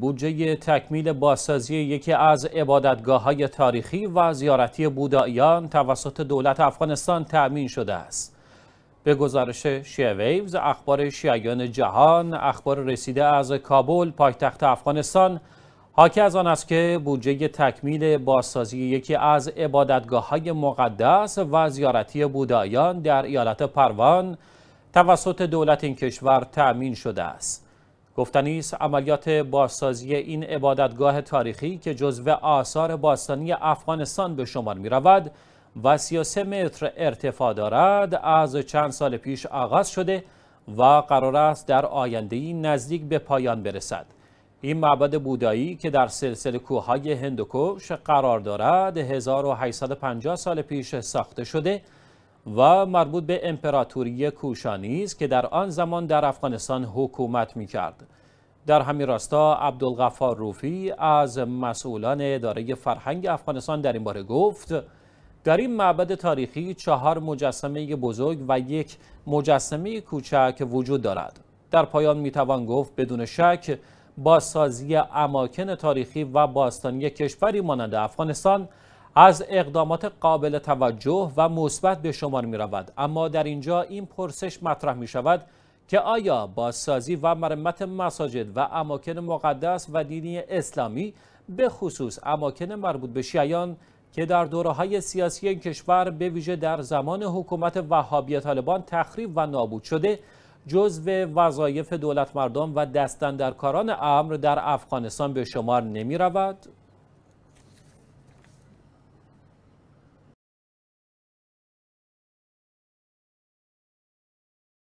بودجه تکمیل بازسازی یکی از عبادتگاه های تاریخی و زیارتی بوداییان توسط دولت افغانستان تأمین شده است. به گزارش شیعه ویوز، اخبار شیعیان جهان، اخبار رسیده از کابل، پایتخت افغانستان، حاکی از آن است که بودجه تکمیل بازسازی یکی از عبادتگاه های مقدس و زیارتی بودایان در ایالت پروان توسط دولت این کشور تأمین شده است. گفتنی است عملیات بازسازی این عبادتگاه تاریخی که جزو آثار باستانی افغانستان به شمار می و 33 متر ارتفاع دارد از چند سال پیش آغاز شده و قرار است در آینده نزدیک به پایان برسد این معبد بودایی که در سلسله کوههای هندوکش قرار دارد 1850 سال پیش ساخته شده و مربوط به امپراتوری کوشانی است که در آن زمان در افغانستان حکومت می کرد. در همین راستا عبدالغفار روفی از مسئولان اداره فرهنگ افغانستان در این باره گفت در این معبد تاریخی چهار مجسمه بزرگ و یک مجسمه کوچک وجود دارد. در پایان می توان گفت بدون شک با سازی اماکن تاریخی و باستانی کشوری مانند افغانستان از اقدامات قابل توجه و مثبت به شمار می رود اما در اینجا این پرسش مطرح می شود که آیا با سازی و مرمت مساجد و اماکن مقدس و دینی اسلامی به خصوص اماکن مربوط به شیعیان که در دوره های سیاسی این کشور به ویژه در زمان حکومت وهابی طالبان تخریب و نابود شده جزو وظایف دولت مردم و دستن کاران امر در افغانستان به شمار نمی رود؟